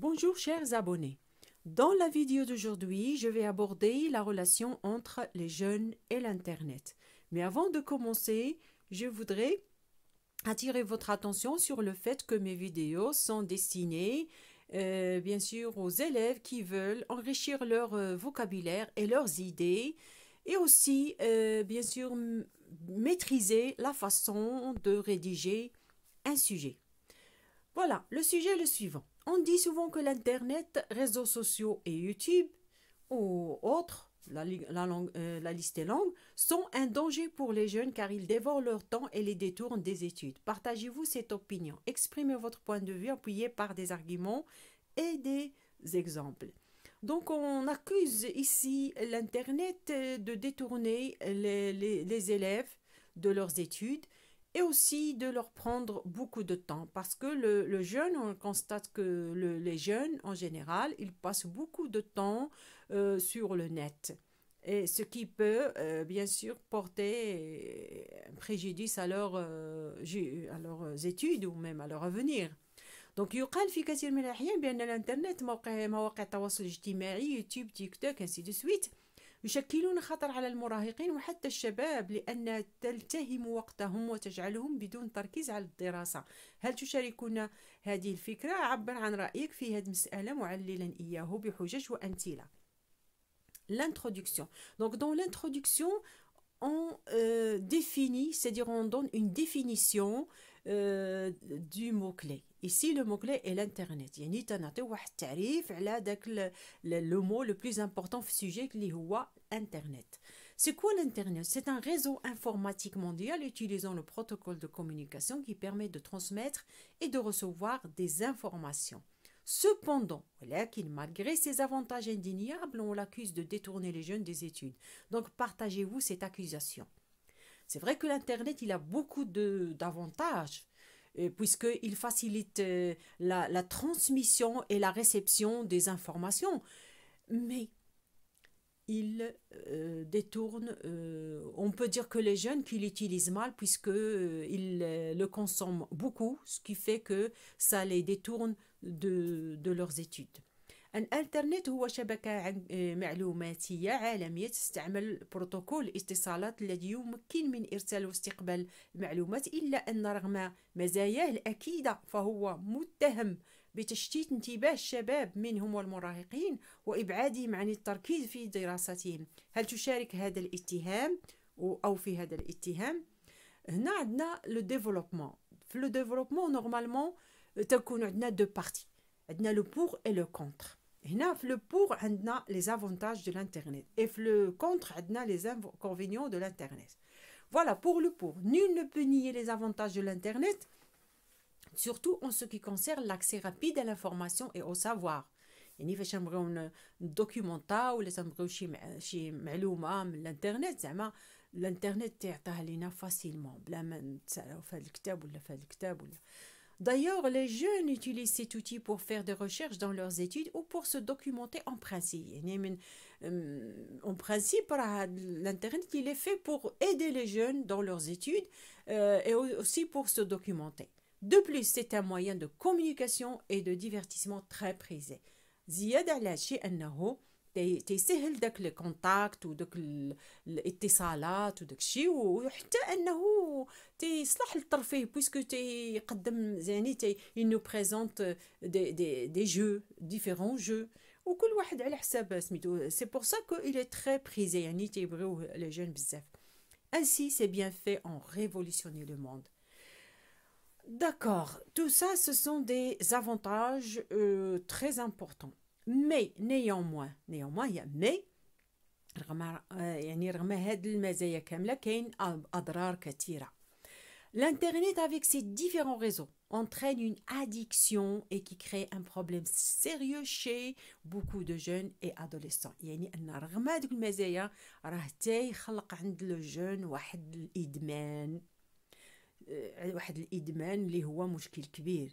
Bonjour chers abonnés. Dans la vidéo d'aujourd'hui, je vais aborder la relation entre les jeunes et l'Internet. Mais avant de commencer, je voudrais attirer votre attention sur le fait que mes vidéos sont destinées euh, bien sûr aux élèves qui veulent enrichir leur euh, vocabulaire et leurs idées et aussi euh, bien sûr maîtriser la façon de rédiger un sujet. Voilà, le sujet est le suivant. On dit souvent que l'Internet, réseaux sociaux et YouTube, ou autres, euh, la, liste est longue, sont un danger pour les jeunes car ils dévorent leur temps et les détournent des études. Partagez-vous cette opinion. Exprimez votre point de vue appuyé par des arguments et des exemples. Donc on accuse ici l'Internet euh, de détourner les, les élèves de leurs études et aussi de leur prendre beaucoup de temps parce que le, jeune, on constate que les jeunes en général, ils passent beaucoup de temps euh, sur le net. Et ce qui peut euh, bien sûr porter euh, un préjudice à, leurs études ou même à leur avenir. Donc, يشكلون خطر على المراهقين وحتى الشباب لأن تلتهم وقتهم وتجعلهم بدون تركيز على الدراسة هل تشاركون هذه الفكرة؟ عبر عن رأيك في هذه المسألة معللا إياه بحجج وأمثلة L'introduction. Donc dans l'introduction, on euh, définit, c'est-à-dire on donne une définition euh, Euh, du mot-clé. Ici, le mot-clé est l'Internet. un le, est le mot le plus important sujet qui est Internet. C'est quoi l'Internet C'est un réseau informatique mondial utilisant le protocole de communication qui permet de transmettre et de recevoir des informations. Cependant, malgré ses avantages indéniables, on l'accuse de détourner les jeunes des études. Donc partagez-vous cette accusation. C'est vrai que l'Internet, il a beaucoup d'avantages euh, puisqu'il facilite euh, la, transmission et la réception des informations. Mais il euh, détourne, on peut dire que les jeunes qui l'utilisent mal, puisqu'ils le consomment beaucoup, ce qui fait que ça les détourne de leurs études. الانترنت هو شبكة معلوماتية عالمية تستعمل بروتوكول الاتصالات الذي يمكن من إرسال واستقبال المعلومات إلا أن رغم مزاياه الأكيدة فهو متهم بتشتيت انتباه الشباب منهم والمراهقين وإبعادهم عن التركيز في دراستهم هل تشارك هذا الاتهام أو في هذا الاتهام؟ هنا عندنا لو ديفلوبمون في لو ديفلوبمون نورمالمون تكون عندنا دو بارتي عندنا لو بور اي لو كونتر dans le pour et les avantages de l'internet et le contre et les inconvénients de l'internet. Voilà pour le pour. Nul ne peut nier les avantages de l'internet, surtout en ce qui concerne l'accès rapide à l'information et au savoir. Il n'y fait un documentaire ou les l'internet, l'internet facilement. fait le le D'ailleurs, les jeunes utilisent cet outil pour faire des recherches dans leurs études ou pour se documenter en principe. Euh, en principe, l'Internet, est fait pour aider les jeunes dans leurs études euh, et aussi pour se documenter. De plus, c'est un moyen de communication et de divertissement très prisé. al تيسهل داك لي الكونتاكت وداك الاتصالات وداك الشيء وحتى انه تيصلح للترفيه بويسكو تيقدم يعني تي ينو بريزونت دي دي دي جو ديفيرون جو وكل واحد على حساب سميتو سي بور سا كو il est très prisé يعني تيبغيوه لي جون بزاف ainsi c'est bien fait en révolutionner le monde D'accord, tout ça, ce sont des avantages euh, très importants. مي نيوموان موان هي مي رغم آه، يعني رغم هاد المزايا كامله كاين اضرار كثيره L'Internet avec ses différents réseaux entraîne une addiction et qui crée un problème sérieux chez beaucoup de jeunes et adolescents. يعني أن رغم هذوك المزايا راه حتى يخلق عند لو جون واحد الإدمان آه، واحد الإدمان اللي هو مشكل كبير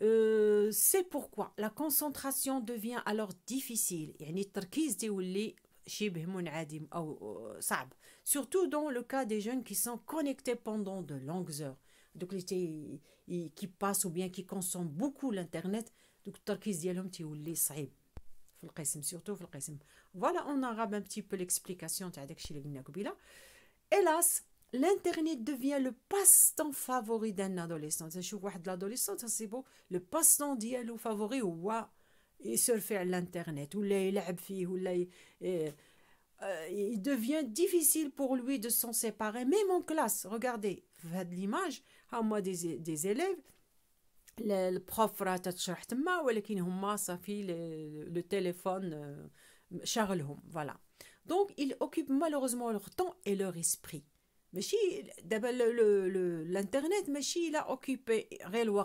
Euh, c'est pourquoi la concentration devient alors difficile. Surtout dans le cas des jeunes qui sont connectés pendant de longues heures. Donc, qui passent ou bien qui consomment beaucoup l'Internet. Donc, surtout Voilà en arabe un petit peu l'explication. Hélas, L'Internet devient le passe-temps favori d'un adolescent. Je vois de l'adolescent, hein, c'est beau. Le passe-temps dialogue favori, ou يسيرفي l'internet à l'Internet, يلعب فيه ou euh, euh, il devient difficile pour lui de s'en séparer même en classe regardez de l'image ah, moi, des des élèves le, le تشرح mais ولكن هما le téléphone, ils euh, شغلهم voilà. Donc, ils occupent malheureusement leur temps et leur esprit ماشي دابا الانترنت ماشي لا اوكيبي غير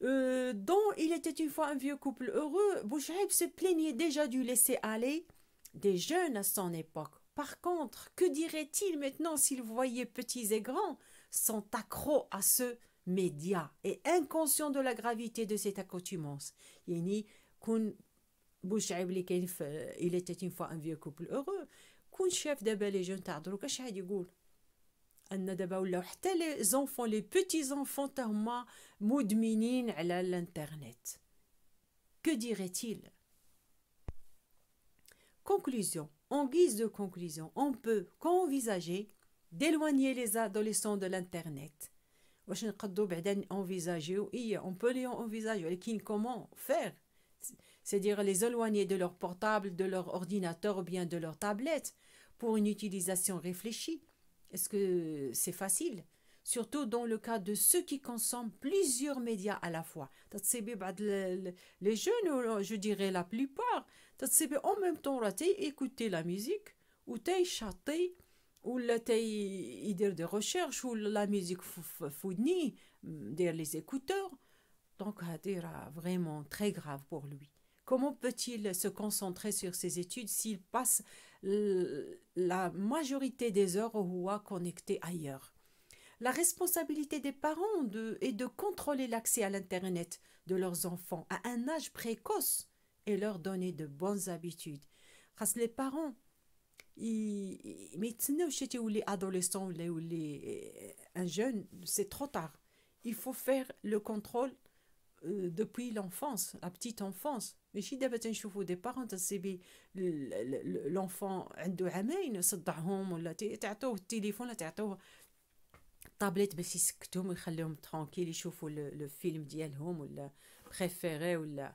euh, dont il était une fois un vieux couple heureux, Bouchaïb se plaignait déjà du laisser-aller des jeunes à son époque. Par contre, que dirait-il maintenant s'il voyait petits et grands sont accros à ce média et inconscient de la gravité de cette accoutumance ni بوشعيب اللي كاين في الى تاتين فوا ان فيو كوبل اوغو كون شاف دابا لي جون تاع دروك اش يقول ان que dirait-il Conclusion. En guise de conclusion, on peut envisager d'éloigner les adolescents de l'Internet. On peut les envisager, mais comment faire c'est-à-dire les éloigner de leur portable, de leur ordinateur ou bien de leur tablette pour une utilisation réfléchie. Est-ce que c'est facile Surtout dans le cas de ceux qui consomment plusieurs médias à la fois. Les jeunes, je dirais la plupart, en même temps, écouter la musique ou chanter ou dire de recherche ou la musique fournie, mm, dire les écouteurs. Donc, c'est vraiment très grave pour lui. Comment peut-il se concentrer sur ses études s'il passe la majorité des heures au à connecté ailleurs La responsabilité des parents est de contrôler l'accès à l'Internet de leurs enfants à un âge précoce et leur donner de bonnes habitudes. Parce que les parents, ils, mais ou les adolescents ou les, euh, un jeune, c'est trop tard. Il faut faire le contrôle depuis l'enfance, la petite enfance. ماشي دابا تنشوفوا دي بارون تنسيبي téléphone عنده tu صدعهم ولا تعطوه التليفون ولا تعطوه الطابليت باش يسكتهم ويخليهم ترونكيل يشوفوا لو فيلم ديالهم ولا بريفيري ولا